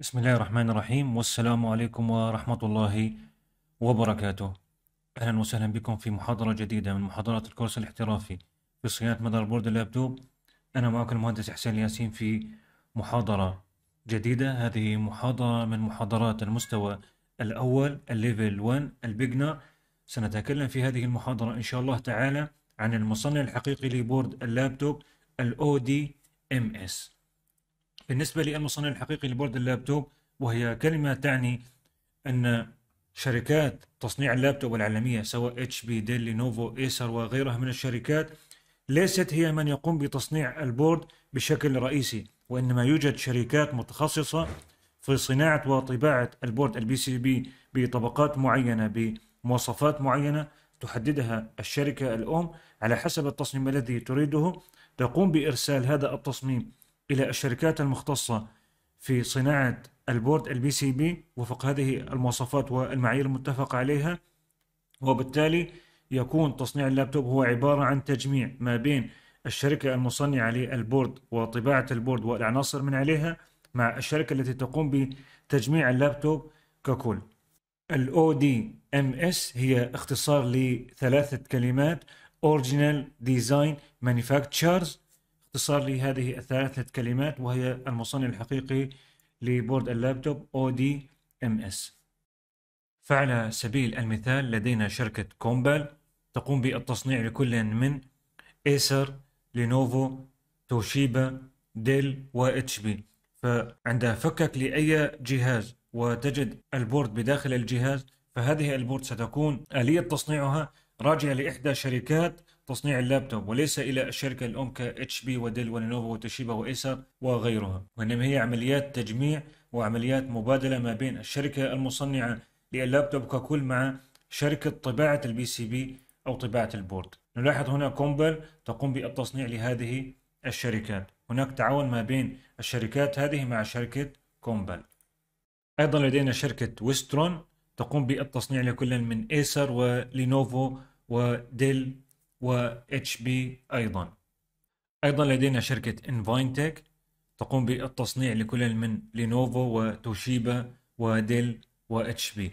بسم الله الرحمن الرحيم والسلام عليكم ورحمة الله وبركاته أهلا وسهلا بكم في محاضرة جديدة من محاضرات الكورس الاحترافي في صيانة مدار بورد اللابتوب أنا معكم المهندس حسين ياسين في محاضرة جديدة هذه محاضرة من محاضرات المستوى الأول الليفل 1 البيجنر سنتكلم في هذه المحاضرة إن شاء الله تعالى عن المصنع الحقيقي لبورد اللابتوب الـ ODMS بالنسبة للمصنع الحقيقي لبورد اللابتوب وهي كلمة تعني أن شركات تصنيع اللابتوب العالمية سواء اتش بي ديل لينوفو ايسر وغيرها من الشركات ليست هي من يقوم بتصنيع البورد بشكل رئيسي وإنما يوجد شركات متخصصة في صناعة وطباعة البورد البي سي بي بطبقات معينة بمواصفات معينة تحددها الشركة الأم على حسب التصميم الذي تريده تقوم بإرسال هذا التصميم إلى الشركات المختصة في صناعة البورد البي سي بي وفق هذه المواصفات والمعايير المتفق عليها وبالتالي يكون تصنيع اللابتوب هو عبارة عن تجميع ما بين الشركة المصنعة للبورد وطباعة البورد والعناصر من عليها مع الشركة التي تقوم بتجميع اللابتوب ككل ام ODMS هي اختصار لثلاثة كلمات Original Design Manufacturers اختصار لهذه الثلاثة كلمات وهي المصنع الحقيقي لبورد اللابتوب او دي ام اس فعلى سبيل المثال لدينا شركة كومبال تقوم بالتصنيع لكل من ايسر لينوفو توشيبا ديل واتش بي فعند فكك لأي جهاز وتجد البورد بداخل الجهاز فهذه البورد ستكون آلية تصنيعها راجعة لإحدى شركات تصنيع اللابتوب وليس إلى الشركة الأم كاتش بي وديل ولينوفو وتوشيبا وإيسر وغيرها وإنما هي عمليات تجميع وعمليات مبادلة ما بين الشركة المصنعة للابتوب ككل مع شركة طباعة البي سي بي أو طباعة البورد نلاحظ هنا كومبل تقوم بالتصنيع لهذه الشركات هناك تعاون ما بين الشركات هذه مع شركة كومبل أيضا لدينا شركة ويسترون تقوم بالتصنيع لكل من إيسر ولينوفو وديل و اتش بي ايضا ايضا لدينا شركه انفاينتك تقوم بالتصنيع لكل من لينوفو وتوشيبا وديل و اتش بي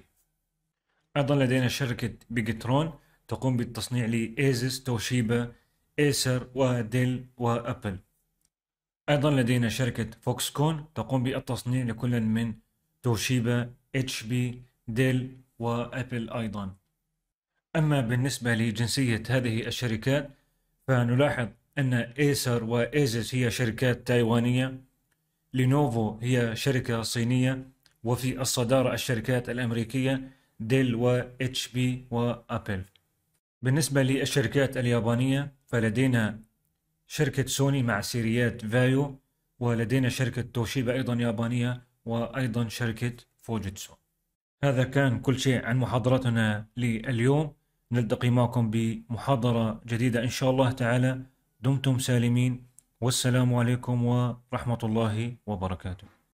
ايضا لدينا شركه بيجترون تقوم بالتصنيع لايزس توشيبا ايسر وديل وابل ايضا لدينا شركه فوكسكون تقوم بالتصنيع لكل من توشيبا اتش بي ديل وابل ايضا أما بالنسبة لجنسية هذه الشركات فنلاحظ أن إيسر وإيزس هي شركات تايوانية لينوفو هي شركة صينية وفي الصدارة الشركات الأمريكية ديل و اتش بي وأبل بالنسبة للشركات اليابانية فلدينا شركة سوني مع سيريات فايو ولدينا شركة توشيبا أيضا يابانية وأيضا شركة فوجيتسو هذا كان كل شيء عن محاضرتنا لليوم نلتقي معكم بمحاضرة جديدة إن شاء الله تعالى دمتم سالمين والسلام عليكم ورحمة الله وبركاته